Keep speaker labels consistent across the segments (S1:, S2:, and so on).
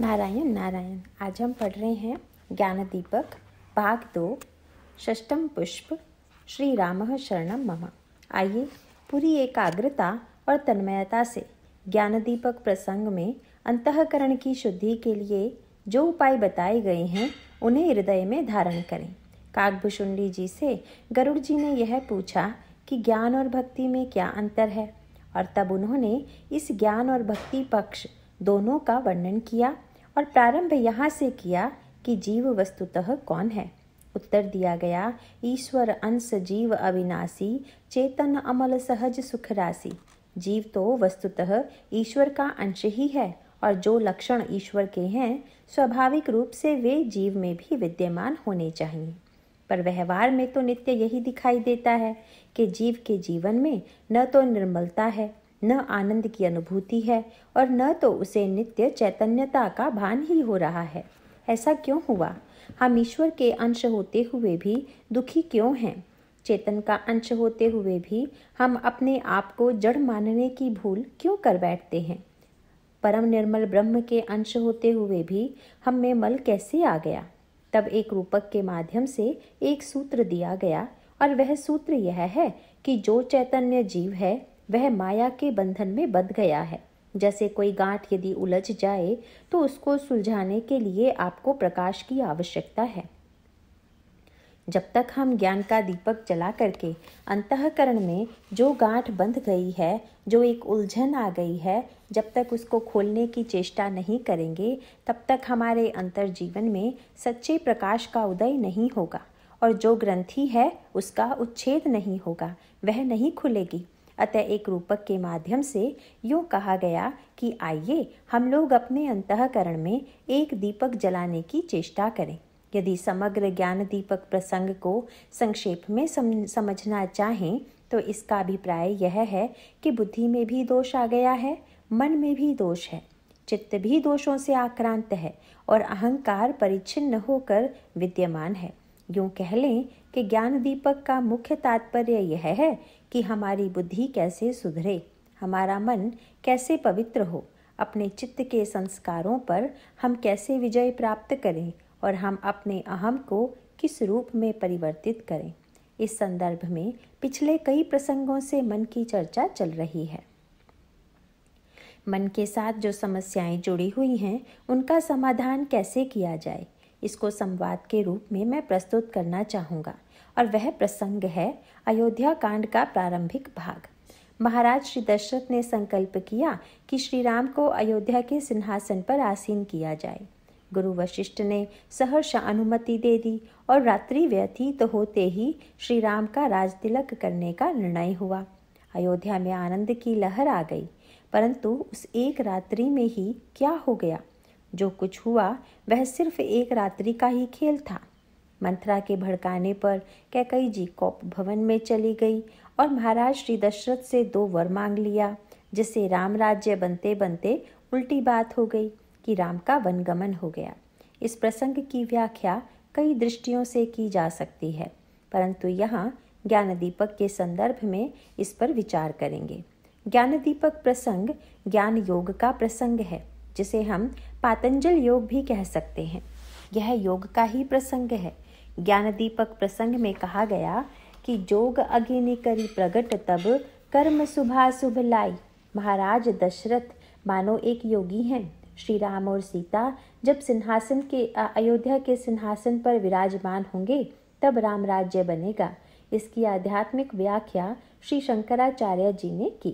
S1: नारायण नारायण आज हम पढ़ रहे हैं ज्ञान दीपक भाग दो षष्टम पुष्प श्री राम शरणम मम आइए पूरी एकाग्रता और तन्मयता से ज्ञान दीपक प्रसंग में अंतकरण की शुद्धि के लिए जो उपाय बताए गए हैं उन्हें हृदय में धारण करें काकभुषुंडी जी से गरुड़ जी ने यह पूछा कि ज्ञान और भक्ति में क्या अंतर है और तब उन्होंने इस ज्ञान और भक्ति पक्ष दोनों का वर्णन किया और प्रारंभ यहाँ से किया कि जीव वस्तुतः कौन है उत्तर दिया गया ईश्वर अंश जीव अविनाशी चेतन अमल सहज सुख राशि जीव तो वस्तुतः ईश्वर का अंश ही है और जो लक्षण ईश्वर के हैं स्वाभाविक रूप से वे जीव में भी विद्यमान होने चाहिए पर व्यवहार में तो नित्य यही दिखाई देता है कि जीव के जीवन में न तो निर्मलता है न आनंद की अनुभूति है और न तो उसे नित्य चैतन्यता का भान ही हो रहा है ऐसा क्यों हुआ हम ईश्वर के अंश होते हुए भी दुखी क्यों हैं चेतन का अंश होते हुए भी हम अपने आप को जड़ मानने की भूल क्यों कर बैठते हैं परम निर्मल ब्रह्म के अंश होते हुए भी हम में मल कैसे आ गया तब एक रूपक के माध्यम से एक सूत्र दिया गया और वह सूत्र यह है कि जो चैतन्य जीव है वह माया के बंधन में बंध गया है जैसे कोई गांठ यदि उलझ जाए तो उसको सुलझाने के लिए आपको प्रकाश की आवश्यकता है जब तक हम ज्ञान का दीपक जला करके अंतकरण में जो गांठ बंध गई है जो एक उलझन आ गई है जब तक उसको खोलने की चेष्टा नहीं करेंगे तब तक हमारे अंतर जीवन में सच्चे प्रकाश का उदय नहीं होगा और जो ग्रंथि है उसका उच्छेद नहीं होगा वह नहीं खुलेगी अतः एक रूपक के माध्यम से यूँ कहा गया कि आइए हम लोग अपने अंतकरण में एक दीपक जलाने की चेष्टा करें यदि समग्र ज्ञान दीपक प्रसंग को संक्षेप में सम, समझना चाहें तो इसका अभिप्राय यह है कि बुद्धि में भी दोष आ गया है मन में भी दोष है चित्त भी दोषों से आक्रांत है और अहंकार परिच्छिन्न होकर विद्यमान है यूं कह लें कि ज्ञान दीपक का मुख्य तात्पर्य यह है कि हमारी बुद्धि कैसे सुधरे हमारा मन कैसे पवित्र हो अपने चित्त के संस्कारों पर हम कैसे विजय प्राप्त करें और हम अपने अहम को किस रूप में परिवर्तित करें इस संदर्भ में पिछले कई प्रसंगों से मन की चर्चा चल रही है मन के साथ जो समस्याएं जुड़ी हुई हैं उनका समाधान कैसे किया जाए इसको संवाद के रूप में मैं प्रस्तुत करना चाहूँगा और वह प्रसंग है अयोध्या कांड का प्रारंभिक भाग महाराज श्री दशरथ ने संकल्प किया कि श्री राम को अयोध्या के सिंहासन पर आसीन किया जाए गुरु वशिष्ठ ने सहर्ष अनुमति दे दी और रात्रि व्यतीत होते ही श्री राम का राजतिलक करने का निर्णय हुआ अयोध्या में आनंद की लहर आ गई परंतु उस एक रात्रि में ही क्या हो गया जो कुछ हुआ वह सिर्फ एक रात्रि का ही खेल था मंथरा के भड़काने पर कैकई जी कौप भवन में चली गई और महाराज श्री दशरथ से दो वर मांग लिया जिससे राम राज्य बनते बनते उल्टी बात हो गई कि राम का वनगमन हो गया इस प्रसंग की व्याख्या कई दृष्टियों से की जा सकती है परंतु यहाँ ज्ञान दीपक के संदर्भ में इस पर विचार करेंगे ज्ञान दीपक प्रसंग ज्ञान योग का प्रसंग है जिसे हम पातंजल योग भी कह सकते हैं यह योग का ही प्रसंग है ज्ञान दीपक प्रसंग में कहा गया कि जोग अग्नि करी प्रगट तब कर्म सुभा शुभ लाई महाराज दशरथ मानो एक योगी हैं श्री राम और सीता जब सिंहासन के अयोध्या के सिंहासन पर विराजमान होंगे तब राम राज्य बनेगा इसकी आध्यात्मिक व्याख्या श्री शंकराचार्य जी ने की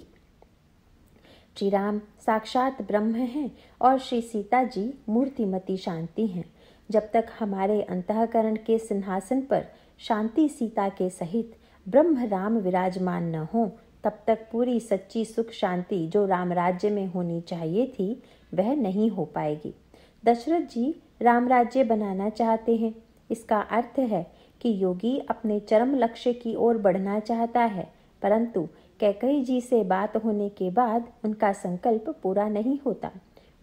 S1: श्री राम साक्षात ब्रह्म हैं और श्री सीता जी मूर्तिमती शांति हैं जब तक हमारे अंतकरण के सिंहासन पर शांति सीता के सहित ब्रह्म राम विराजमान न हो तब तक पूरी सच्ची सुख शांति जो राम राज्य में होनी चाहिए थी वह नहीं हो पाएगी दशरथ जी राम राज्य बनाना चाहते हैं इसका अर्थ है कि योगी अपने चरम लक्ष्य की ओर बढ़ना चाहता है परंतु कैकई जी से बात होने के बाद उनका संकल्प पूरा नहीं होता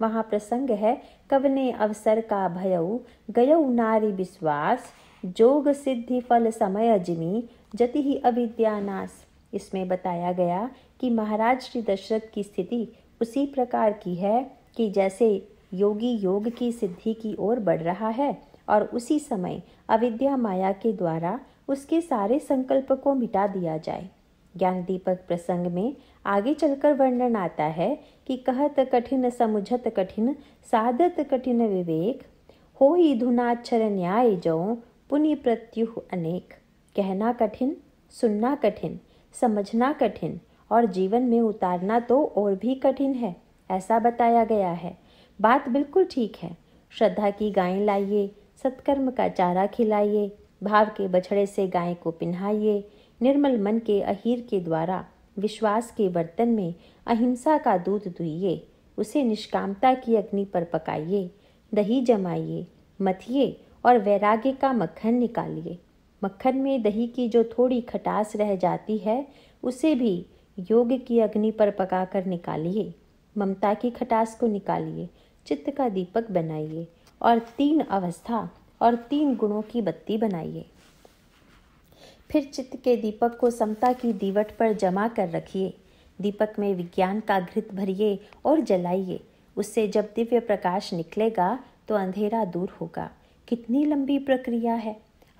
S1: वहाँ प्रसंग है कवने अवसर का भयऊ गयऊ नारी विश्वास जोग सिद्धि फल समय अजनी जति ही अविद्यानाश इसमें बताया गया कि महाराज श्री दशरथ की स्थिति उसी प्रकार की है कि जैसे योगी योग की सिद्धि की ओर बढ़ रहा है और उसी समय अविद्या माया के द्वारा उसके सारे संकल्प को मिटा दिया जाए ज्ञान दीपक प्रसंग में आगे चलकर वर्णन आता है कि कहत कठिन समुझत कठिन साधत कठिन विवेक हो ही धुनाक्षर न्याय जो पुनि प्रत्युह अनेक कहना कठिन सुनना कठिन समझना कठिन और जीवन में उतारना तो और भी कठिन है ऐसा बताया गया है बात बिल्कुल ठीक है श्रद्धा की गायें लाइए सत्कर्म का चारा खिलाइए भाव के बछड़े से गाय को पिन्हाइए निर्मल मन के अहीर के द्वारा विश्वास के बर्तन में अहिंसा का दूध दुइये उसे निष्कामता की अग्नि पर पकाइए दही जमाइए मथिए और वैराग्य का मक्खन निकालिए मक्खन में दही की जो थोड़ी खटास रह जाती है उसे भी योग की अग्नि पर पकाकर निकालिए ममता की खटास को निकालिए चित्त का दीपक बनाइए और तीन अवस्था और तीन गुणों की बत्ती बनाइए फिर चित्त के दीपक को समता की दीवट पर जमा कर रखिए दीपक में विज्ञान का घृत भरिए और जलाइए उससे जब दिव्य प्रकाश निकलेगा तो अंधेरा दूर होगा कितनी लंबी प्रक्रिया है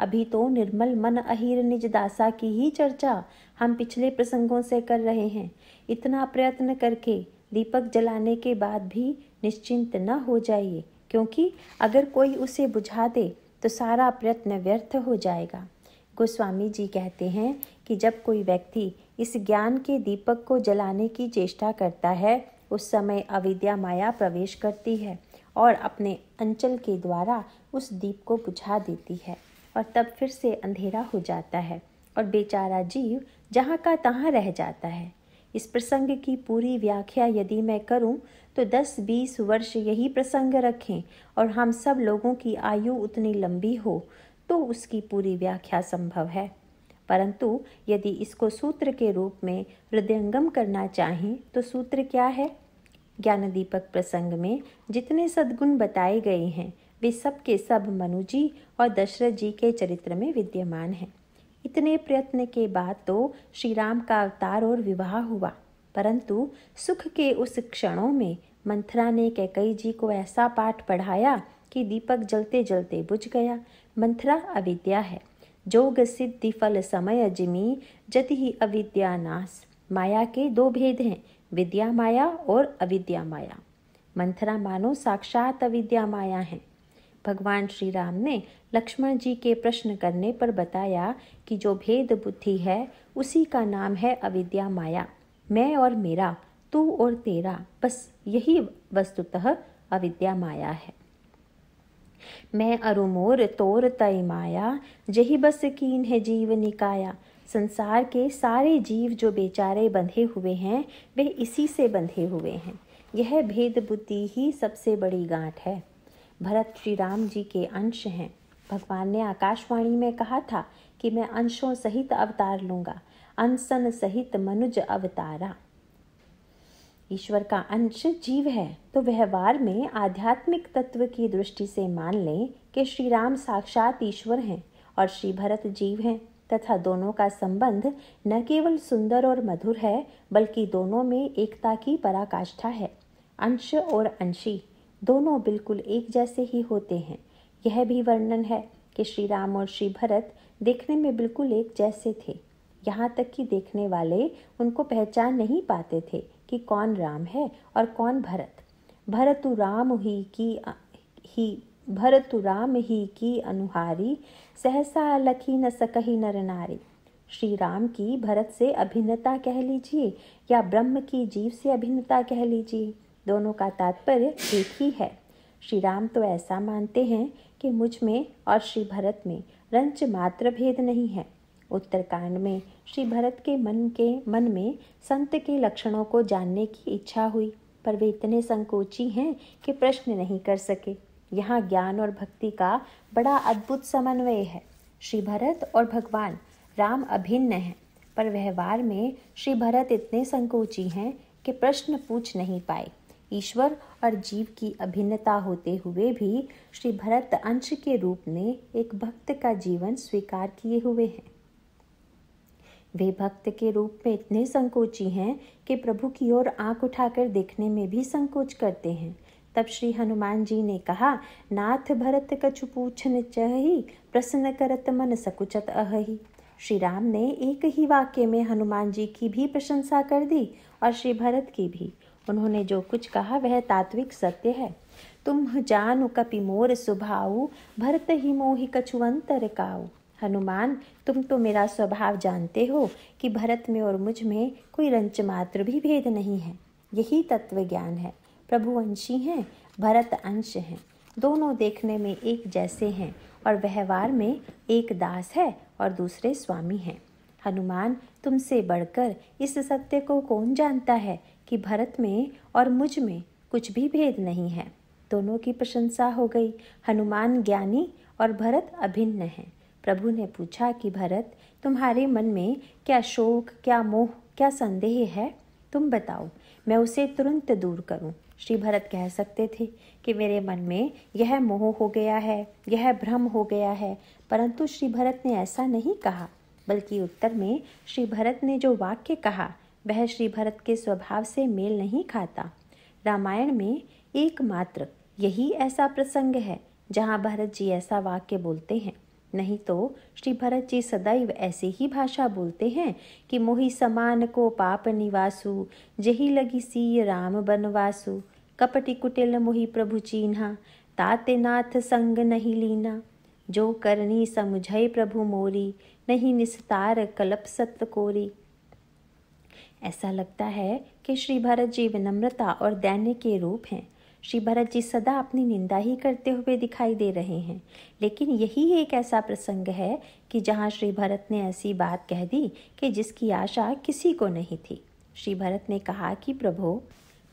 S1: अभी तो निर्मल मन अहिर निज दासा की ही चर्चा हम पिछले प्रसंगों से कर रहे हैं इतना प्रयत्न करके दीपक जलाने के बाद भी निश्चिंत न हो जाइए क्योंकि अगर कोई उसे बुझा दे तो सारा प्रयत्न व्यर्थ हो जाएगा गोस्वामी जी कहते हैं कि जब कोई व्यक्ति इस ज्ञान के दीपक को जलाने की चेष्टा करता है उस समय अविद्या माया प्रवेश करती है और अपने अंचल के द्वारा उस दीप को बुझा देती है और तब फिर से अंधेरा हो जाता है और बेचारा जीव जहाँ का तहाँ रह जाता है इस प्रसंग की पूरी व्याख्या यदि मैं करूँ तो 10-20 वर्ष यही प्रसंग रखें और हम सब लोगों की आयु उतनी लंबी हो तो उसकी पूरी व्याख्या संभव है परंतु यदि इसको सूत्र के रूप में हृदयंगम करना चाहें तो सूत्र क्या है ज्ञानदीपक प्रसंग में जितने सद्गुण बताए गए हैं वे सब के सब मनुजी और दशरथ जी के चरित्र में विद्यमान हैं इतने प्रयत्न के बाद तो श्री राम का अवतार और विवाह हुआ परंतु सुख के उस क्षणों में मंथरा ने कैकई जी को ऐसा पाठ पढ़ाया कि दीपक जलते जलते बुझ गया मंथरा अविद्या है जोग सिद्धि फल समय अजमी जति ही अविद्या नाश माया के दो भेद हैं विद्या माया और अविद्या माया मंथरा मानो साक्षात अविद्या माया है भगवान श्री राम ने लक्ष्मण जी के प्रश्न करने पर बताया कि जो भेद बुद्धि है उसी का नाम है अविद्या माया मैं और मेरा तू और तेरा बस यही वस्तुतः अविद्या माया है मैं अरुमोर तोर तय माया जही बस कीन है जीव निकाया संसार के सारे जीव जो बेचारे बंधे हुए हैं वे इसी से बंधे हुए हैं यह भेद बुद्धि ही सबसे बड़ी गांठ है भरत श्री राम जी के अंश हैं भगवान ने आकाशवाणी में कहा था कि मैं अंशों सहित अवतार लूँगा अनसन सहित मनुज अवतारा ईश्वर का अंश जीव है तो व्यवहार में आध्यात्मिक तत्व की दृष्टि से मान लें कि श्री राम साक्षात ईश्वर हैं और श्री भरत जीव हैं तथा दोनों का संबंध न केवल सुंदर और मधुर है बल्कि दोनों में एकता की पराकाष्ठा है अंश और अंशी दोनों बिल्कुल एक जैसे ही होते हैं यह भी वर्णन है कि श्री राम और श्री भरत देखने में बिल्कुल एक जैसे थे यहाँ तक कि देखने वाले उनको पहचान नहीं पाते थे कि कौन राम है और कौन भरत भरतु राम ही की ही भरतु राम ही की अनुहारी सहसा लखी न सकही नर नारी श्री राम की भरत से अभिन्नता कह लीजिए या ब्रह्म की जीव से अभिन्नता कह लीजिए दोनों का तात्पर्य एक ही है श्री राम तो ऐसा मानते हैं कि मुझ में और श्री भरत में रंच मात्र भेद नहीं है उत्तरकांड में श्री भरत के मन के मन में संत के लक्षणों को जानने की इच्छा हुई पर वे इतने संकोची हैं कि प्रश्न नहीं कर सके यहाँ ज्ञान और भक्ति का बड़ा अद्भुत समन्वय है श्री भरत और भगवान राम अभिन्न हैं पर व्यवहार में श्री भरत इतने संकोची हैं कि प्रश्न पूछ नहीं पाए ईश्वर और जीव की अभिन्नता होते हुए भी श्री भरत अंश के रूप में एक भक्त का जीवन स्वीकार किए हुए हैं वे भक्त के रूप में इतने संकोची हैं कि प्रभु की ओर आंख उठाकर देखने में भी संकोच करते हैं तब श्री हनुमान जी ने कहा नाथ भरत कछु पूछन चही प्रसन्न करत मन सकुचत अहि श्री राम ने एक ही वाक्य में हनुमान जी की भी प्रशंसा कर दी और श्री भरत की भी उन्होंने जो कुछ कहा वह तात्विक सत्य है तुम जानु कपि मोर सुभाऊ भरत ही मोहि कछुअंतर काऊ हनुमान तुम तो मेरा स्वभाव जानते हो कि भरत में और मुझ में कोई रंच मात्र भी भेद नहीं है यही तत्व ज्ञान है प्रभु अंशी हैं भरत अंश हैं दोनों देखने में एक जैसे हैं और व्यवहार में एक दास है और दूसरे स्वामी हैं हनुमान तुमसे बढ़कर इस सत्य को कौन जानता है कि भरत में और मुझ में कुछ भी भेद नहीं है दोनों की प्रशंसा हो गई हनुमान ज्ञानी और भरत अभिन्न हैं प्रभु ने पूछा कि भरत तुम्हारे मन में क्या शोक क्या मोह क्या संदेह है तुम बताओ मैं उसे तुरंत दूर करूं। श्री भरत कह सकते थे कि मेरे मन में यह मोह हो गया है यह भ्रम हो गया है परंतु श्री भरत ने ऐसा नहीं कहा बल्कि उत्तर में श्री भरत ने जो वाक्य कहा वह श्री भरत के स्वभाव से मेल नहीं खाता रामायण में एकमात्र यही ऐसा प्रसंग है जहाँ भरत जी ऐसा वाक्य बोलते हैं नहीं तो श्री भरत जी सदैव ऐसे ही भाषा बोलते हैं कि मोहि समान को पाप निवासु जही लगी सी राम बनवासु कपटी कुटिल मोहि प्रभु चिन्हा ताते नाथ संग नहीं लीना जो करनी समझय प्रभु मोरी नहीं निस्तार कलप सत्व कोरी ऐसा लगता है कि श्री भरत जी विनम्रता और दैन्य के रूप हैं श्री भरत जी सदा अपनी निंदा ही करते हुए दिखाई दे रहे हैं लेकिन यही एक ऐसा प्रसंग है कि जहाँ श्री भरत ने ऐसी बात कह दी कि जिसकी आशा किसी को नहीं थी श्री भरत ने कहा कि प्रभो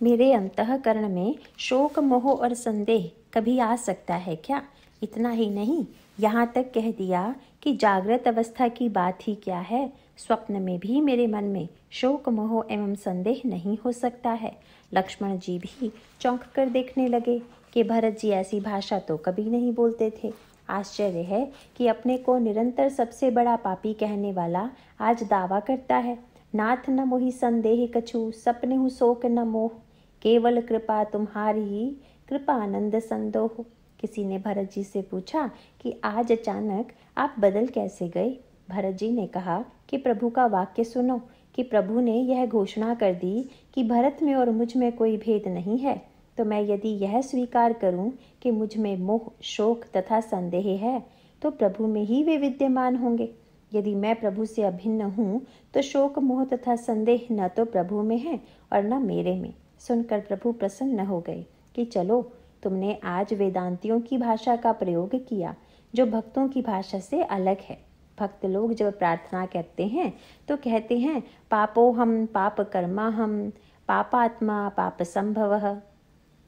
S1: मेरे अंतकरण में शोक मोह और संदेह कभी आ सकता है क्या इतना ही नहीं यहाँ तक कह दिया कि जागृत अवस्था की बात ही क्या है स्वप्न में भी मेरे मन में शोक मोह एवं संदेह नहीं हो सकता है लक्ष्मण जी भी चौंक कर देखने लगे कि भरत जी ऐसी भाषा तो कभी नहीं बोलते थे आश्चर्य है कि अपने को निरंतर सबसे बड़ा पापी कहने वाला आज दावा करता है नाथ न मोहि संदेह कछु सपने हु शोक न मोह केवल कृपा तुम्हार ही कृपा आनंद संदोह किसी ने भरत जी से पूछा कि आज अचानक आप बदल कैसे गए भरत जी ने कहा कि प्रभु का वाक्य सुनो कि प्रभु ने यह घोषणा कर दी कि भरत में और मुझ में कोई भेद नहीं है तो मैं यदि यह स्वीकार करूं कि मुझ में मोह शोक तथा संदेह है तो प्रभु में ही वे विद्यमान होंगे यदि मैं प्रभु से अभिन्न हूँ तो शोक मोह तथा संदेह न तो प्रभु में है और न मेरे में सुनकर प्रभु प्रसन्न हो गए कि चलो तुमने आज वेदांतियों की भाषा का प्रयोग किया जो भक्तों की भाषा से अलग है भक्त लोग जब प्रार्थना करते हैं तो कहते हैं पापो हम पाप कर्मा हम पापात्मा पाप संभव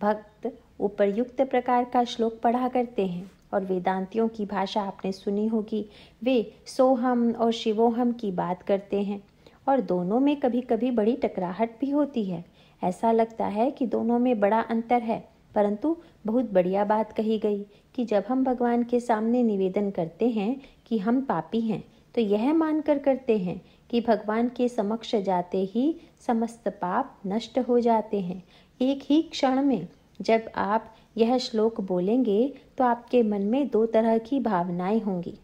S1: भक्त उपरयुक्त प्रकार का श्लोक पढ़ा करते हैं और वेदांतियों की भाषा आपने सुनी होगी वे सोहम और शिवोहम की बात करते हैं और दोनों में कभी कभी बड़ी टकराहट भी होती है ऐसा लगता है कि दोनों में बड़ा अंतर है परंतु बहुत बढ़िया बात कही गई कि जब हम भगवान के सामने निवेदन करते हैं कि हम पापी हैं तो यह मानकर करते हैं कि भगवान के समक्ष जाते ही समस्त पाप नष्ट हो जाते हैं एक ही क्षण में जब आप यह श्लोक बोलेंगे तो आपके मन में दो तरह की भावनाएं होंगी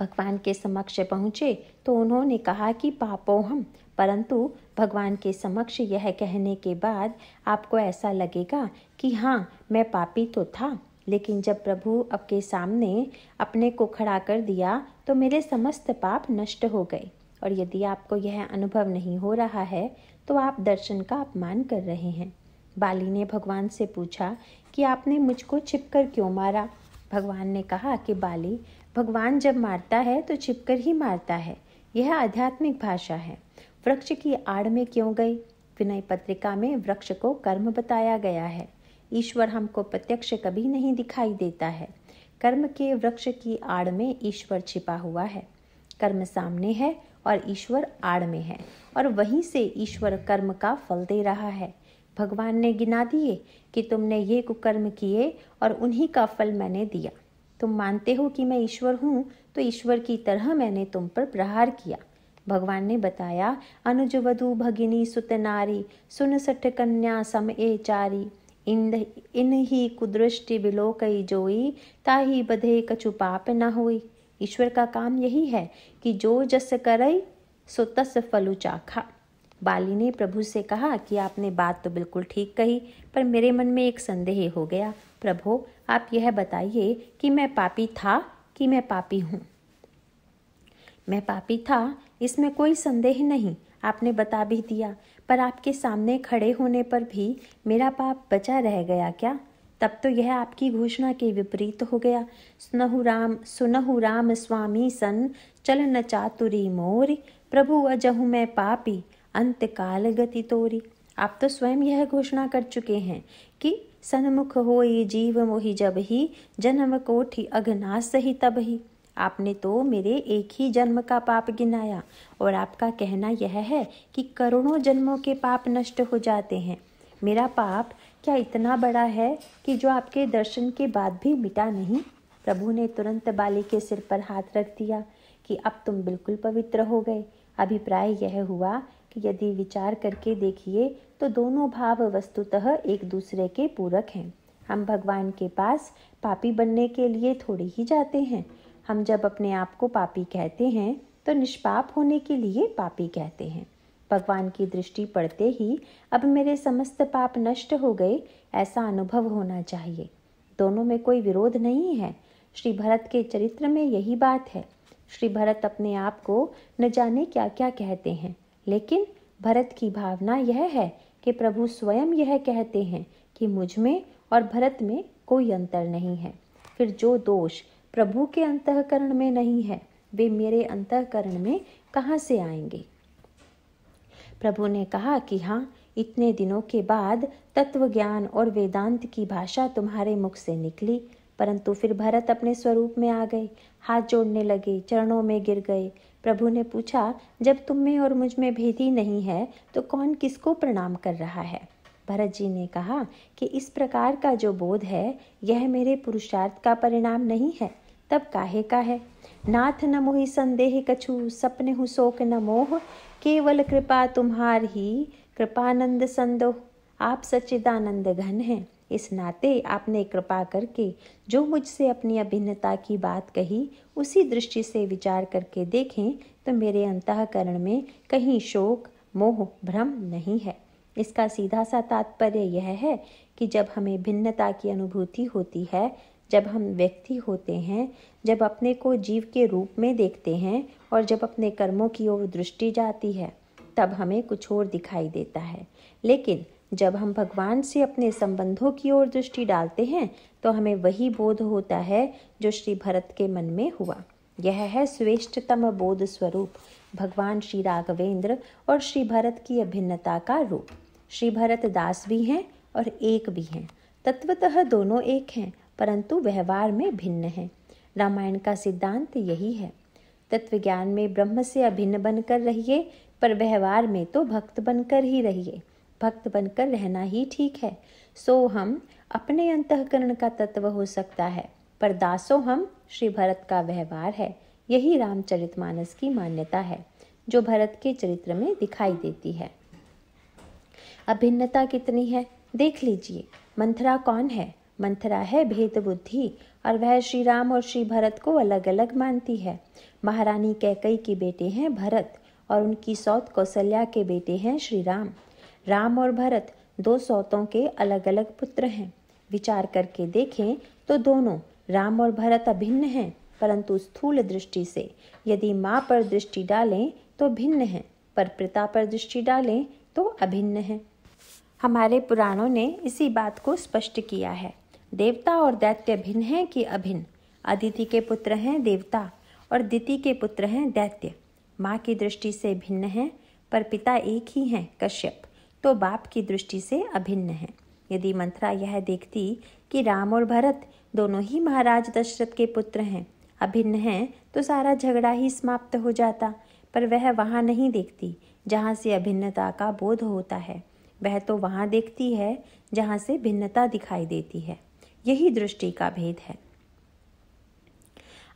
S1: भगवान के समक्ष पहुँचे तो उन्होंने कहा कि पापो हम परंतु भगवान के समक्ष यह कहने के बाद आपको ऐसा लगेगा कि हाँ मैं पापी तो था लेकिन जब प्रभु आपके सामने अपने को खड़ा कर दिया तो मेरे समस्त पाप नष्ट हो गए और यदि आपको यह अनुभव नहीं हो रहा है तो आप दर्शन का अपमान कर रहे हैं बाली ने भगवान से पूछा कि आपने मुझको छिपकर क्यों मारा भगवान ने कहा कि बाली भगवान जब मारता है तो छिपकर ही मारता है यह आध्यात्मिक भाषा है वृक्ष की आड़ में क्यों गई विनय पत्रिका में वृक्ष को कर्म बताया गया है ईश्वर हमको प्रत्यक्ष कभी नहीं दिखाई देता है कर्म के वृक्ष की आड़ में ईश्वर छिपा हुआ है कर्म सामने है और ईश्वर आड़ में है और वहीं से ईश्वर कर्म का फल दे रहा है भगवान ने गिना दिए कि तुमने ये कुकर्म किए और उन्हीं का फल मैंने दिया तुम मानते हो कि मैं ईश्वर हूँ तो ईश्वर की तरह मैंने तुम पर प्रहार किया भगवान ने बताया अनुज वधु भगिनी सुत नारी सुन सठ कन्या सम ए चारी इन इन ही कुदृष्टि विलोक जोई ताही बधे कछु पाप न होई ईश्वर का काम यही है कि जो जस करई सो तस फलु चाखा बाली ने प्रभु से कहा कि आपने बात तो बिल्कुल ठीक कही पर मेरे मन में एक संदेह हो गया प्रभो आप यह बताइए कि मैं पापी था कि मैं पापी हूँ मैं पापी था इसमें कोई संदेह नहीं आपने बता भी दिया पर आपके सामने खड़े होने पर भी मेरा पाप बचा रह गया क्या तब तो यह आपकी घोषणा के विपरीत हो गया सुनहु राम सुनहु राम स्वामी सन चल न चातुरी मोरी प्रभु अजहु मैं पापी अंत काल गति तोरी आप तो स्वयं यह घोषणा कर चुके हैं कि सन्मुख होई जीव मोहि जब ही जन्म कोठि अघनास ही तब ही आपने तो मेरे एक ही जन्म का पाप गिनाया और आपका कहना यह है कि करोड़ों जन्मों के पाप नष्ट हो जाते हैं मेरा पाप क्या इतना बड़ा है कि जो आपके दर्शन के बाद भी मिटा नहीं प्रभु ने तुरंत बाली के सिर पर हाथ रख दिया कि अब तुम बिल्कुल पवित्र हो गए अभिप्राय यह हुआ कि यदि विचार करके देखिए तो दोनों भाव वस्तुतः एक दूसरे के पूरक हैं हम भगवान के पास पापी बनने के लिए थोड़े ही जाते हैं हम जब अपने आप को पापी कहते हैं तो निष्पाप होने के लिए पापी कहते हैं भगवान की दृष्टि पड़ते ही अब मेरे समस्त पाप नष्ट हो गए ऐसा अनुभव होना चाहिए दोनों में कोई विरोध नहीं है श्री भरत के चरित्र में यही बात है श्री भरत अपने आप को न जाने क्या क्या कहते हैं लेकिन भरत की भावना यह है कि प्रभु स्वयं यह कहते हैं कि मुझ में और भरत में कोई अंतर नहीं है फिर जो दोष प्रभु के अंतकरण में नहीं है वे मेरे अंतकरण में कहाँ से आएंगे प्रभु ने कहा कि हाँ इतने दिनों के बाद तत्व ज्ञान और वेदांत की भाषा तुम्हारे मुख से निकली परंतु फिर भरत अपने स्वरूप में आ गए हाथ जोड़ने लगे चरणों में गिर गए प्रभु ने पूछा जब तुम में और मुझ में भेदी नहीं है तो कौन किसको प्रणाम कर रहा है भरत जी ने कहा कि इस प्रकार का जो बोध है यह मेरे पुरुषार्थ का परिणाम नहीं है तब काहे का है नाथ न मोहि संदेह कछु सपने हु शोक न मोह केवल कृपा तुम्हार ही कृपानंद संदोह आप सच्चिदानंद घन हैं इस नाते आपने कृपा करके जो मुझसे अपनी अभिन्नता की बात कही उसी दृष्टि से विचार करके देखें तो मेरे अंतकरण में कहीं शोक मोह भ्रम नहीं है इसका सीधा सा तात्पर्य यह है कि जब हमें भिन्नता की अनुभूति होती है जब हम व्यक्ति होते हैं जब अपने को जीव के रूप में देखते हैं और जब अपने कर्मों की ओर दृष्टि जाती है तब हमें कुछ और दिखाई देता है लेकिन जब हम भगवान से अपने संबंधों की ओर दृष्टि डालते हैं तो हमें वही बोध होता है जो श्री भरत के मन में हुआ यह है श्रेष्ठतम बोध स्वरूप भगवान श्री राघवेंद्र और श्री भरत की अभिन्नता का रूप श्री भरत दास भी हैं और एक भी हैं तत्वतः दोनों एक हैं परंतु व्यवहार में भिन्न हैं रामायण का सिद्धांत यही है तत्व ज्ञान में ब्रह्म से अभिन्न बनकर रहिए पर व्यवहार में तो भक्त बनकर ही रहिए भक्त बनकर रहना ही ठीक है सो हम अपने अंतकरण का तत्व हो सकता है पर दासो हम श्री भरत का व्यवहार है यही रामचरितमानस की मान्यता है जो भरत के चरित्र में दिखाई देती है अभिन्नता कितनी है देख लीजिए मंथरा कौन है मंथरा है भेद बुद्धि और वह श्री राम और श्री भरत को अलग अलग मानती है महारानी कैकई के बेटे हैं भरत और उनकी सौत कौशल्या के बेटे हैं श्री राम राम और भरत दो सौतों के अलग अलग पुत्र हैं विचार करके देखें तो दोनों राम और भरत अभिन्न हैं परंतु स्थूल दृष्टि से यदि माँ पर दृष्टि डालें तो भिन्न हैं पर पिता पर दृष्टि डालें तो अभिन्न हैं हमारे पुराणों ने इसी बात को स्पष्ट किया है देवता और दैत्य भिन्न हैं कि अभिन्न अदिति के पुत्र हैं देवता और दिति के पुत्र हैं दैत्य माँ की दृष्टि से भिन्न हैं पर पिता एक ही हैं कश्यप तो बाप की दृष्टि से अभिन्न हैं यदि मंत्रा यह देखती कि राम और भरत दोनों ही महाराज दशरथ के पुत्र हैं अभिन्न हैं तो सारा झगड़ा ही समाप्त हो जाता पर वह वहाँ नहीं देखती जहाँ से अभिन्नता का बोध होता है वह तो वहाँ देखती है जहाँ से भिन्नता दिखाई देती है यही दृष्टि का भेद है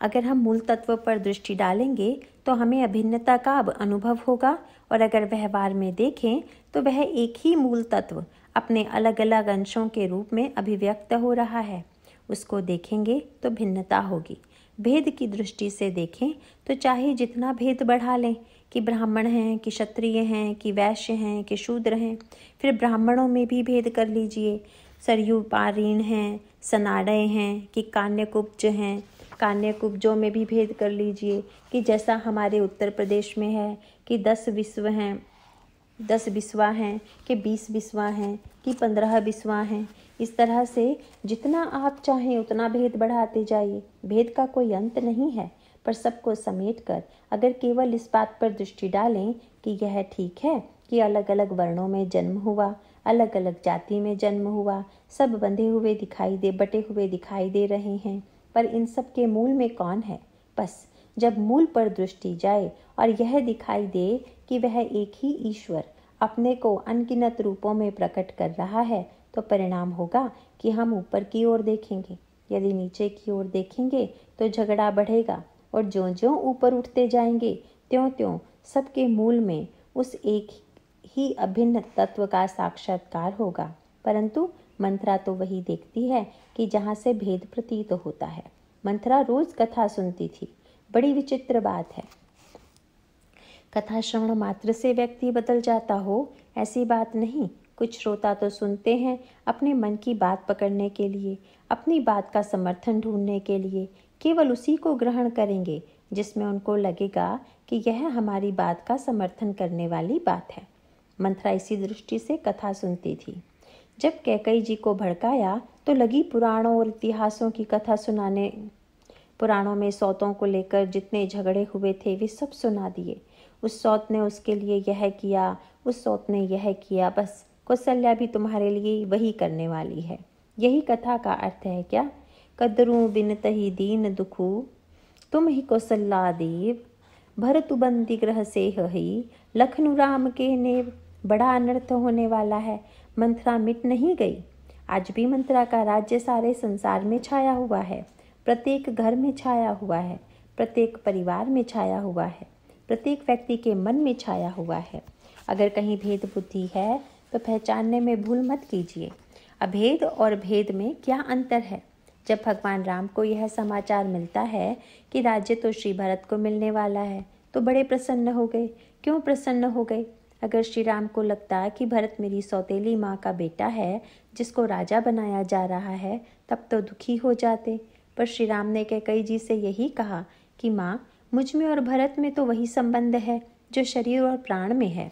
S1: अगर हम मूल तत्व पर दृष्टि डालेंगे तो हमें अभिन्नता का अब अनुभव होगा और अगर व्यवहार में देखें तो वह एक ही मूल तत्व अपने अलग अलग अंशों के रूप में अभिव्यक्त हो रहा है उसको देखेंगे तो भिन्नता होगी भेद की दृष्टि से देखें तो चाहे जितना भेद बढ़ा लें कि ब्राह्मण हैं कि क्षत्रिय हैं कि वैश्य हैं कि शूद्र हैं फिर ब्राह्मणों में भी भेद कर लीजिए सरयू पारीण हैं सनाडय हैं कि कान्यकुब्ज हैं कान्यकुब्जों में भी भेद कर लीजिए कि जैसा हमारे उत्तर प्रदेश में है कि दस विश्व हैं दस बिस्वा हैं कि बीस बिस्वा हैं कि पंद्रह बिस्वा हैं इस तरह से जितना आप चाहें उतना भेद बढ़ाते जाइए भेद का कोई अंत नहीं है पर सबको समेट कर अगर केवल इस बात पर दृष्टि डालें कि यह ठीक है कि अलग अलग वर्णों में जन्म हुआ अलग अलग जाति में जन्म हुआ सब बंधे हुए दिखाई दे बटे हुए दिखाई दे रहे हैं पर इन सब के मूल में कौन है बस जब मूल पर दृष्टि जाए और यह दिखाई दे कि वह एक ही ईश्वर अपने को अनगिनत रूपों में प्रकट कर रहा है तो परिणाम होगा कि हम ऊपर की ओर देखेंगे यदि नीचे की ओर देखेंगे तो झगड़ा बढ़ेगा और ज्यों ज्यों ऊपर उठते जाएंगे त्यों त्यों सबके मूल में उस एक ही अभिन्न तत्व का साक्षात्कार होगा परंतु मंथरा तो वही देखती है कि जहाँ से भेद प्रतीत तो होता है मंथरा रोज कथा सुनती थी बड़ी विचित्र बात है कथा श्रवण मात्र से व्यक्ति बदल जाता हो ऐसी बात नहीं कुछ श्रोता तो सुनते हैं अपने मन की बात पकड़ने के लिए अपनी बात का समर्थन ढूंढने के लिए केवल उसी को ग्रहण करेंगे जिसमें उनको लगेगा कि यह हमारी बात का समर्थन करने वाली बात है मंथरा इसी दृष्टि से कथा सुनती थी जब कैकई जी को भड़काया तो लगी पुराणों और इतिहासों की कथा सुनाने पुराणों में सौतों को लेकर जितने झगड़े हुए थे वे सब सुना दिए उस सौत ने उसके लिए यह किया उस सौत ने यह किया बस कौशल्या भी तुम्हारे लिए वही करने वाली है यही कथा का अर्थ है क्या कदरू बिन तही दीन दुखु तुम ही कौसल्ला देव भरतुबंदी ग्रह से ही लखनु राम के नेव बड़ा अनर्थ होने वाला है मंत्रा मिट नहीं गई आज भी मंत्रा का राज्य सारे संसार में छाया हुआ है प्रत्येक घर में छाया हुआ है प्रत्येक परिवार में छाया हुआ है प्रत्येक व्यक्ति के मन में छाया हुआ है अगर कहीं भेद बुद्धि है तो पहचानने में भूल मत कीजिए अभेद और भेद में क्या अंतर है जब भगवान राम को यह समाचार मिलता है कि राज्य तो श्री भरत को मिलने वाला है तो बड़े प्रसन्न हो गए क्यों प्रसन्न हो गए अगर श्री राम को लगता कि भरत मेरी सौतेली माँ का बेटा है जिसको राजा बनाया जा रहा है तब तो दुखी हो जाते पर श्री राम ने कैकई जी से यही कहा कि माँ मुझ में और भरत में तो वही संबंध है जो शरीर और प्राण में है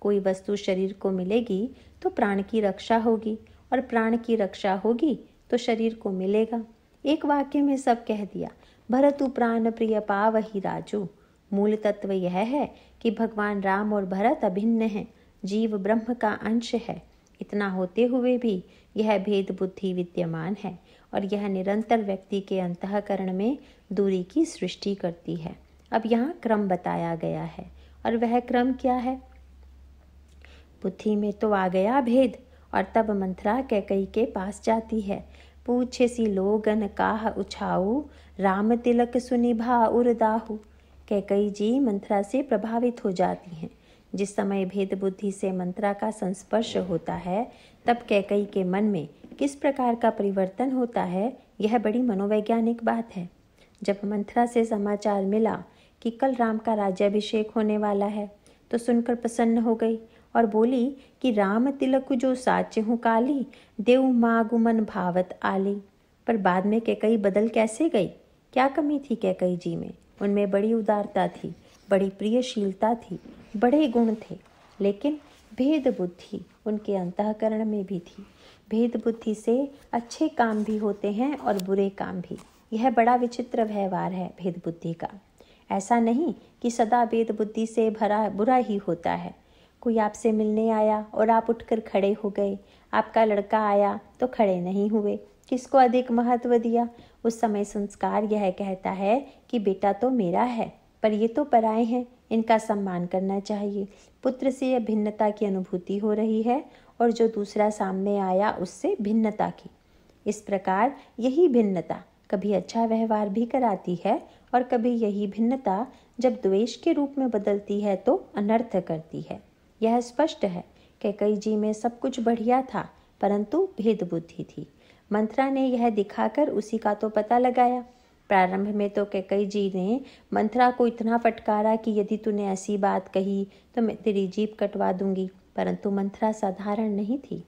S1: कोई वस्तु शरीर को मिलेगी तो प्राण की रक्षा होगी और प्राण की रक्षा होगी तो शरीर को मिलेगा एक वाक्य में सब कह दिया भरत प्राण प्रिय ही राजू मूल तत्व यह है कि भगवान राम और भरत अभिन्न हैं जीव ब्रह्म का अंश है इतना होते हुए भी यह भेद बुद्धि विद्यमान है और यह निरंतर व्यक्ति के अंतकरण में दूरी की सृष्टि करती है अब यहाँ क्रम बताया गया है और वह क्रम क्या है बुद्धि में तो आ गया भेद और तब मंथरा कैकई के के पास जाती है पूछे सी लोगन काह उछाऊ राम तिलक सुनिभा उदाहू कैकई जी मंत्रा से प्रभावित हो जाती हैं जिस समय भेद बुद्धि से मंत्रा का संस्पर्श होता है तब कैकई के मन में किस प्रकार का परिवर्तन होता है यह बड़ी मनोवैज्ञानिक बात है जब मंत्रा से समाचार मिला कि कल राम का राज्याभिषेक होने वाला है तो सुनकर प्रसन्न हो गई और बोली कि राम तिलक जो साचे हूँ काली देव मागुमन भावत आली पर बाद में कैकई बदल कैसे गई क्या कमी थी कैकई जी में उनमें बड़ी उदारता थी बड़ी प्रियशीलता थी बड़े गुण थे लेकिन भेद बुद्धि उनके अंतकरण में भी थी भेद बुद्धि से अच्छे काम भी होते हैं और बुरे काम भी यह बड़ा विचित्र व्यवहार है भेद बुद्धि का ऐसा नहीं कि सदा भेद बुद्धि से भरा बुरा ही होता है कोई आपसे मिलने आया और आप उठकर खड़े हो गए आपका लड़का आया तो खड़े नहीं हुए किसको अधिक महत्व दिया उस समय संस्कार यह कहता है कि बेटा तो मेरा है पर ये तो पराए हैं इनका सम्मान करना चाहिए पुत्र से यह भिन्नता की अनुभूति हो रही है और जो दूसरा सामने आया उससे भिन्नता की इस प्रकार यही भिन्नता कभी अच्छा व्यवहार भी कराती है और कभी यही भिन्नता जब द्वेष के रूप में बदलती है तो अनर्थ करती है यह स्पष्ट है कैकई जी में सब कुछ बढ़िया था परंतु भेद बुद्धि थी मंत्रा ने यह दिखाकर उसी का तो पता लगाया प्रारंभ में तो कैकई जी ने मंत्रा को इतना फटकारा कि यदि तूने ऐसी बात कही तो मैं तेरी जीप कटवा दूंगी परंतु मंथरा साधारण नहीं थी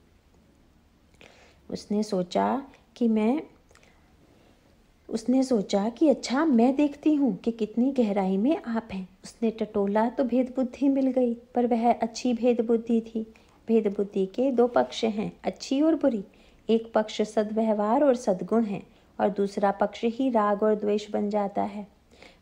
S1: उसने सोचा कि मैं उसने सोचा कि अच्छा मैं देखती हूँ कि कितनी गहराई में आप हैं उसने टटोला तो भेद बुद्धि मिल गई पर वह अच्छी भेद बुद्धि थी भेद बुद्धि के दो पक्ष हैं अच्छी और बुरी एक पक्ष सद्व्यवहार और सद्गुण है और दूसरा पक्ष ही राग और द्वेष बन जाता है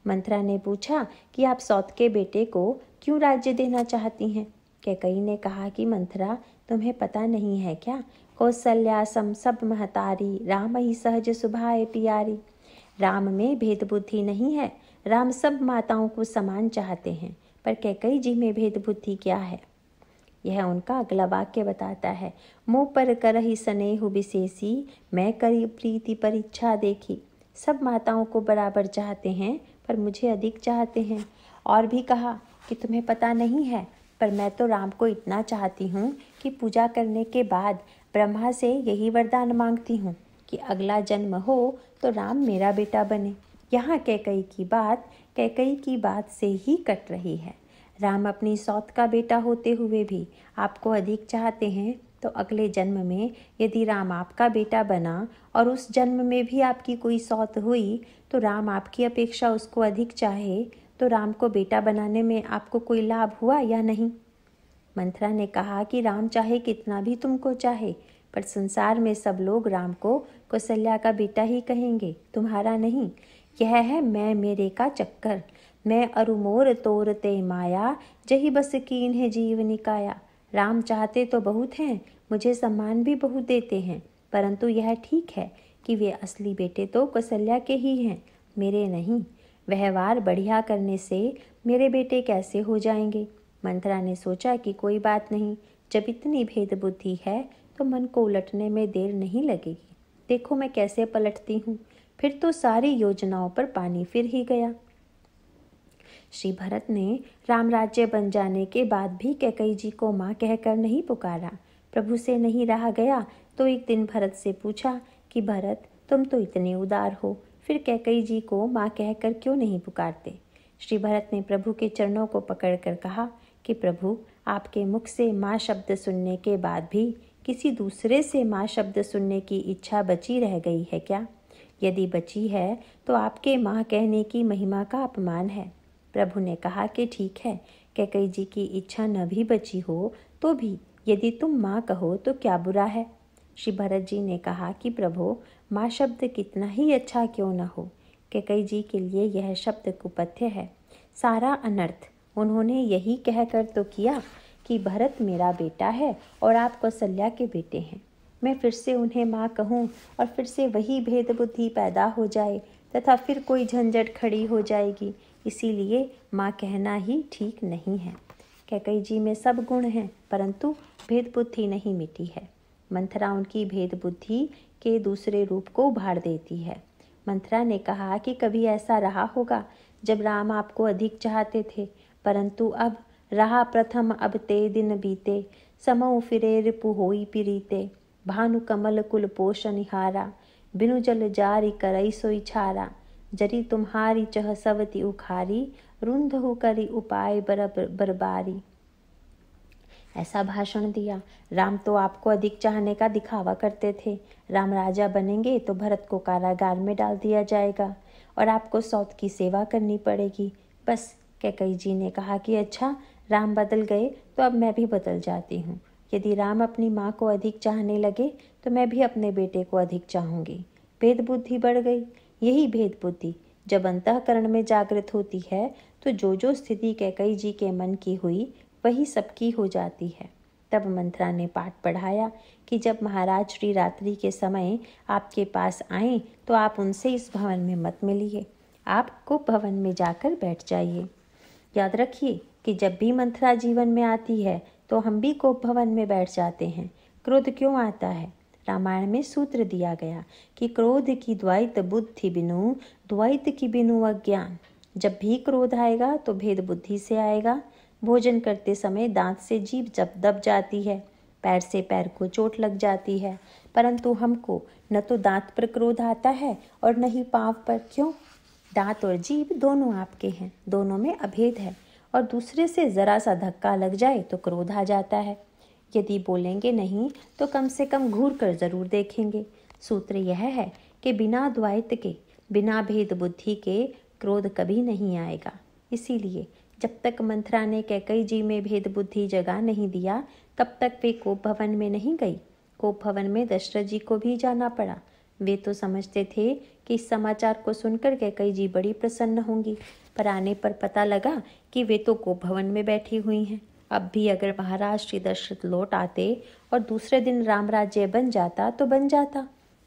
S1: मंत्रा ने पूछा कि आप सौत के बेटे को क्यों राज्य देना चाहती हैं कैकई ने कहा कि मंथरा तुम्हें पता नहीं है क्या कौसल्यासम सब महतारी राम ही सहज सुभाए पियारी राम में भेद बुद्धि नहीं है राम सब माताओं को समान चाहते हैं पर कैकई जी में भेद बुद्धि क्या है यह उनका अगला वाक्य बताता है मुँह पर कर ही स्नेहु विशेषी मैं करी प्रीति पर इच्छा देखी सब माताओं को बराबर चाहते हैं पर मुझे अधिक चाहते हैं और भी कहा कि तुम्हें पता नहीं है पर मैं तो राम को इतना चाहती हूँ कि पूजा करने के बाद ब्रह्मा से यही वरदान मांगती हूँ कि अगला जन्म हो तो राम मेरा बेटा बने यहाँ कैकई की बात कैकई की बात से ही कट रही है राम अपनी सौत का बेटा होते हुए भी आपको अधिक चाहते हैं तो अगले जन्म में यदि राम आपका बेटा बना और उस जन्म में भी आपकी कोई सौत हुई तो राम आपकी अपेक्षा उसको अधिक चाहे तो राम को बेटा बनाने में आपको कोई लाभ हुआ या नहीं मंथरा ने कहा कि राम चाहे कितना भी तुमको चाहे पर संसार में सब लोग राम को कौशल्या का बेटा ही कहेंगे तुम्हारा नहीं यह है मैं मेरे का चक्कर मैं अरुमोर तोर ते माया जही बस कीन है जीव निकाया राम चाहते तो बहुत हैं मुझे सम्मान भी बहुत देते हैं परंतु यह ठीक है कि वे असली बेटे तो कौसल्या के ही हैं मेरे नहीं व्यवहार बढ़िया करने से मेरे बेटे कैसे हो जाएंगे मंत्रा ने सोचा कि कोई बात नहीं जब इतनी भेद बुद्धि है तो मन को उलटने में देर नहीं लगेगी देखो मैं कैसे पलटती हूँ फिर तो सारी योजनाओं पर पानी फिर ही गया श्री भरत ने रामराज्य बन जाने के बाद भी कैकई जी को माँ कहकर नहीं पुकारा प्रभु से नहीं रहा गया तो एक दिन भरत से पूछा कि भरत तुम तो इतने उदार हो फिर कैकई जी को माँ कहकर क्यों नहीं पुकारते श्री भरत ने प्रभु के चरणों को पकड़कर कहा कि प्रभु आपके मुख से माँ शब्द सुनने के बाद भी किसी दूसरे से माँ शब्द सुनने की इच्छा बची रह गई है क्या यदि बची है तो आपके माँ कहने की महिमा का अपमान है प्रभु ने कहा कि ठीक है कैकई जी की इच्छा न भी बची हो तो भी यदि तुम माँ कहो तो क्या बुरा है श्री भरत जी ने कहा कि प्रभु माँ शब्द कितना ही अच्छा क्यों न हो कैकई जी के लिए यह शब्द कुपथ्य है सारा अनर्थ उन्होंने यही कहकर तो किया कि भरत मेरा बेटा है और आप कौसल्या के बेटे हैं मैं फिर से उन्हें माँ कहूँ और फिर से वही भेद बुद्धि पैदा हो जाए तथा फिर कोई झंझट खड़ी हो जाएगी इसीलिए माँ कहना ही ठीक नहीं है कैकई जी में सब गुण हैं परंतु भेद बुद्धि नहीं मिटी है मंथरा उनकी भेद बुद्धि के दूसरे रूप को उभार देती है मंथरा ने कहा कि कभी ऐसा रहा होगा जब राम आपको अधिक चाहते थे परंतु अब रहा प्रथम अब ते दिन बीते समो फिरे रिपु होई पिरीते भानु कमल कुल पोषण हारा बिनु जल जारी करई सोई छारा जरी तुम्हारी सवती उखारी हो करी उपाय बर बरबारी ऐसा भाषण दिया राम तो आपको अधिक चाहने का दिखावा करते थे राम राजा बनेंगे तो भरत को कारागार में डाल दिया जाएगा और आपको सौत की सेवा करनी पड़ेगी बस कैकई जी ने कहा कि अच्छा राम बदल गए तो अब मैं भी बदल जाती हूँ यदि राम अपनी माँ को अधिक चाहने लगे तो मैं भी अपने बेटे को अधिक चाहूँगी भेद बुद्धि बढ़ गई यही भेद बुद्धि जब अंतकरण में जागृत होती है तो जो जो स्थिति कैकई जी के मन की हुई वही सबकी हो जाती है तब मंत्रा ने पाठ पढ़ाया कि जब महाराज श्री रात्रि के समय आपके पास आए तो आप उनसे इस भवन में मत मिलिए आपको भवन में जाकर बैठ जाइए याद रखिए कि जब भी मंत्रा जीवन में आती है तो हम भी को भवन में बैठ जाते हैं क्रोध क्यों आता है रामायण में सूत्र दिया गया कि क्रोध की द्वैत बुद्धि बिनु द्वैत की बिनु अज्ञान जब भी क्रोध आएगा तो भेद बुद्धि से आएगा भोजन करते समय दांत से जीभ जब दब जाती है पैर से पैर को चोट लग जाती है परंतु हमको न तो दांत पर क्रोध आता है और न ही पाँव पर क्यों दांत और जीभ दोनों आपके हैं दोनों में अभेद है और दूसरे से ज़रा सा धक्का लग जाए तो क्रोध आ जाता है यदि बोलेंगे नहीं तो कम से कम घूर कर ज़रूर देखेंगे सूत्र यह है कि बिना द्वैत के बिना भेद बुद्धि के क्रोध कभी नहीं आएगा इसीलिए जब तक मंथरा ने कैकई जी में भेद बुद्धि जगा नहीं दिया तब तक वे कोप भवन में नहीं गई कोप भवन में दशरथ जी को भी जाना पड़ा वे तो समझते थे कि इस समाचार को सुनकर कैकई जी बड़ी प्रसन्न होंगी पर आने पर पता लगा कि वे तो कोप भवन में बैठी हुई हैं अब भी अगर महाराज श्री दशरथ लौट आते और दूसरे दिन राम राज्य बन जाता तो बन जाता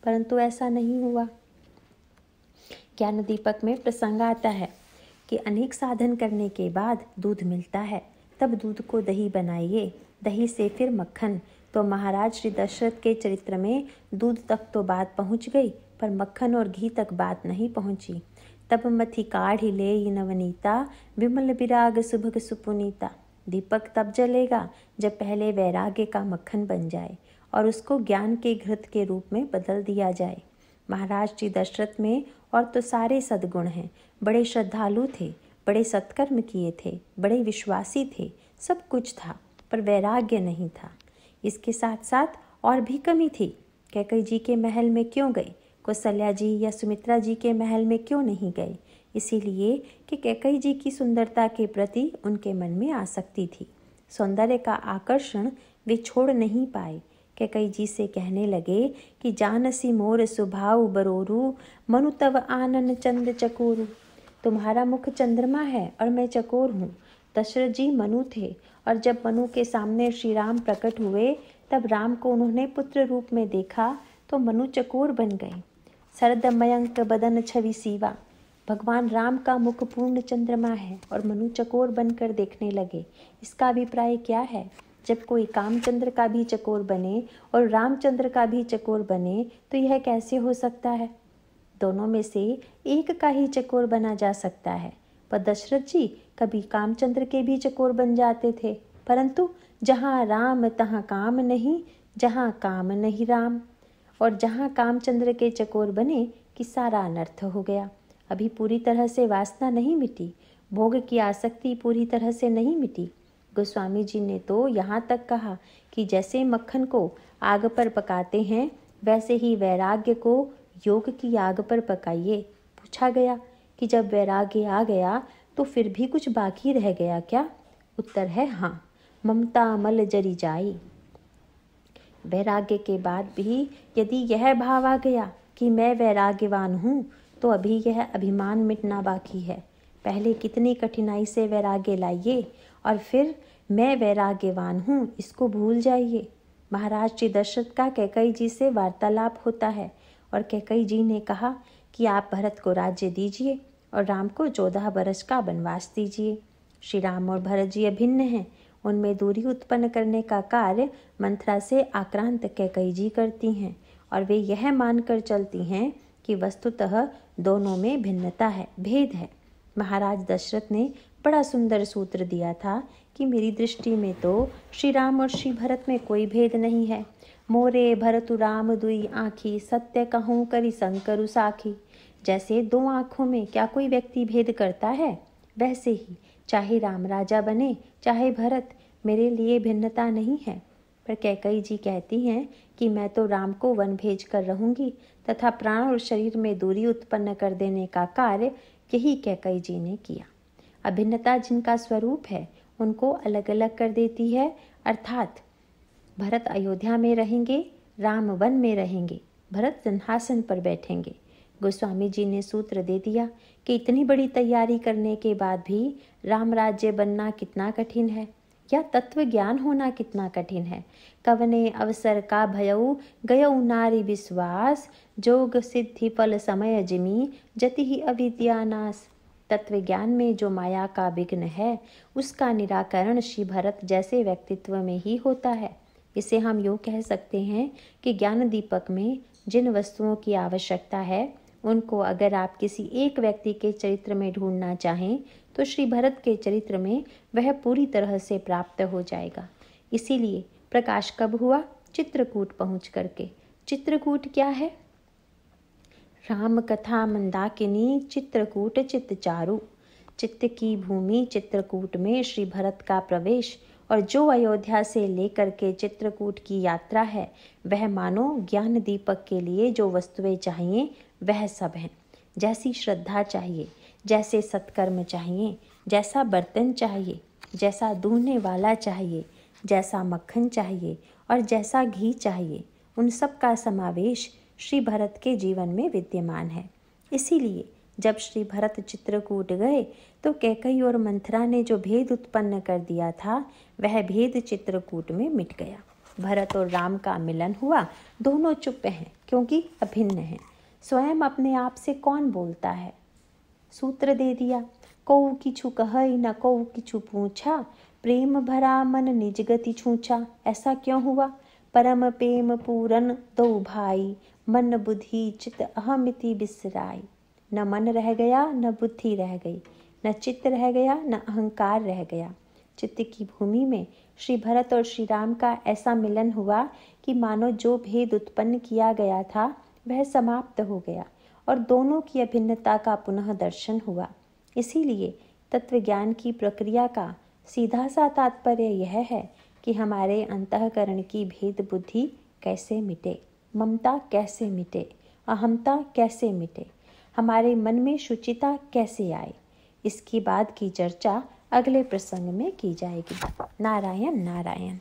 S1: परंतु ऐसा नहीं हुआ ज्ञान दीपक में प्रसंग आता है कि अनेक साधन करने के बाद दूध मिलता है तब दूध को दही बनाइए दही से फिर मक्खन तो महाराज श्री दशरथ के चरित्र में दूध तक तो बात पहुंच गई पर मक्खन और घी तक बात नहीं पहुंची तब मथि काढ़ ले नवनीता विमल विराग सुभग सुपुनीता दीपक तब जलेगा जब पहले वैराग्य का मक्खन बन जाए और उसको ज्ञान के घृत के रूप में बदल दिया जाए महाराज जी दशरथ में और तो सारे सद्गुण हैं बड़े श्रद्धालु थे बड़े सत्कर्म किए थे बड़े विश्वासी थे सब कुछ था पर वैराग्य नहीं था इसके साथ साथ और भी कमी थी कैकई जी के महल में क्यों गए कौशल्या जी या सुमित्रा जी के महल में क्यों नहीं गए इसीलिए कि कैकई जी की सुंदरता के प्रति उनके मन में आसक्ति थी सौंदर्य का आकर्षण वे छोड़ नहीं पाए कैकई जी से कहने लगे कि जानसी मोर स्वभाव बरोरू मनु तव आनन चंद चकोरु तुम्हारा मुख चंद्रमा है और मैं चकोर हूँ दशरथ जी मनु थे और जब मनु के सामने श्री राम प्रकट हुए तब राम को उन्होंने पुत्र रूप में देखा तो मनु चकोर बन गए सरद मयंक बदन छवि सीवा भगवान राम का मुख पूर्ण चंद्रमा है और मनु चकोर बनकर देखने लगे इसका अभिप्राय क्या है जब कोई कामचंद्र का भी चकोर बने और रामचंद्र का भी चकोर बने तो यह कैसे हो सकता है दोनों में से एक का ही चकोर बना जा सकता है पर दशरथ जी कभी कामचंद्र के भी चकोर बन जाते थे परंतु जहाँ राम तहाँ काम नहीं जहाँ काम नहीं राम और जहाँ कामचंद्र के चकोर बने कि सारा अनर्थ हो गया अभी पूरी तरह से वासना नहीं मिटी भोग की आसक्ति पूरी तरह से नहीं मिटी गोस्वामी जी ने तो यहाँ तक कहा कि जैसे मक्खन को आग पर पकाते हैं वैसे ही वैराग्य को योग की आग पर पकाइए पूछा गया कि जब वैराग्य आ गया तो फिर भी कुछ बाकी रह गया क्या उत्तर है हाँ ममता अमल जरी जाई वैराग्य के बाद भी यदि यह भाव आ गया कि मैं वैराग्यवान हूँ तो अभी यह अभिमान मिटना बाकी है पहले कितनी कठिनाई से वैराग्य लाइए और फिर मैं वैराग्यवान हूँ इसको भूल जाइए महाराज जी दशरथ का कैकई जी से वार्तालाप होता है और कैकई जी ने कहा कि आप भरत को राज्य दीजिए और राम को चौदह बरस का वनवास दीजिए श्री राम और भरत जी अभिन्न हैं उनमें दूरी उत्पन्न करने का कार्य मंथरा से आक्रांत कैकई जी करती हैं और वे यह मानकर चलती हैं कि वस्तुतः दोनों में भिन्नता है भेद है महाराज दशरथ ने बड़ा सुंदर सूत्र दिया था कि मेरी दृष्टि में तो श्री राम और श्री भरत में कोई भेद नहीं है मोरे भरतु राम दुई आँखी सत्य कहूँ करी संकरु साखी जैसे दो आँखों में क्या कोई व्यक्ति भेद करता है वैसे ही चाहे राम राजा बने चाहे भरत मेरे लिए भिन्नता नहीं है पर कैकई जी कहती हैं कि मैं तो राम को वन भेज कर रहूँगी तथा प्राण और शरीर में दूरी उत्पन्न कर देने का कार्य यही कैकई जी ने किया अभिन्नता जिनका स्वरूप है उनको अलग अलग कर देती है अर्थात भरत अयोध्या में रहेंगे राम वन में रहेंगे भरत सिंहासन पर बैठेंगे गोस्वामी जी ने सूत्र दे दिया कि इतनी बड़ी तैयारी करने के बाद भी राम राज्य बनना कितना कठिन है या तत्व ज्ञान होना कितना कठिन है कवने अवसर का भयऊ गय नारी विश्वास जोग सिद्धि फल समय जिमी जति ही अविद्यानाश तत्व ज्ञान में जो माया का विघ्न है उसका निराकरण श्री भरत जैसे व्यक्तित्व में ही होता है इसे हम यू कह सकते हैं कि ज्ञान दीपक में जिन वस्तुओं की आवश्यकता है उनको अगर आप किसी एक व्यक्ति के चरित्र में ढूंढना चाहें तो श्री भरत के चरित्र में वह पूरी तरह से प्राप्त हो जाएगा इसीलिए प्रकाश कब हुआ चित्रकूट पहुंच करके चित्रकूट क्या है राम कथा मंदाकिनी चित्रकूट चारु चित्त की भूमि चित्रकूट में श्री भरत का प्रवेश और जो अयोध्या से लेकर के चित्रकूट की यात्रा है वह मानो ज्ञान दीपक के लिए जो वस्तुएं चाहिए वह सब हैं जैसी श्रद्धा चाहिए जैसे सत्कर्म चाहिए जैसा बर्तन चाहिए जैसा दूहने वाला चाहिए जैसा मक्खन चाहिए और जैसा घी चाहिए उन सब का समावेश श्री भरत के जीवन में विद्यमान है इसीलिए जब श्री भरत चित्रकूट गए तो कैकई और मंथरा ने जो भेद उत्पन्न कर दिया था वह भेद चित्रकूट में मिट गया भरत और राम का मिलन हुआ दोनों चुप हैं क्योंकि अभिन्न हैं स्वयं अपने आप से कौन बोलता है सूत्र दे दिया कऊ किछु कह न कौ किछु पूछा प्रेम भरा मन निज गति छूछा ऐसा क्यों हुआ परम प्रेम पूरन दो भाई मन बुद्धि चित अहमिति बिसराई न मन रह गया न बुद्धि रह गई न चित्त रह गया न अहंकार रह गया चित्त की भूमि में श्री भरत और श्री राम का ऐसा मिलन हुआ कि मानो जो भेद उत्पन्न किया गया था वह समाप्त हो गया और दोनों की अभिन्नता का पुनः दर्शन हुआ इसीलिए तत्वज्ञान की प्रक्रिया का सीधा सा तात्पर्य यह है कि हमारे अंतकरण की भेद बुद्धि कैसे मिटे ममता कैसे मिटे अहमता कैसे मिटे हमारे मन में शुचिता कैसे आए इसकी बाद की चर्चा अगले प्रसंग में की जाएगी नारायण नारायण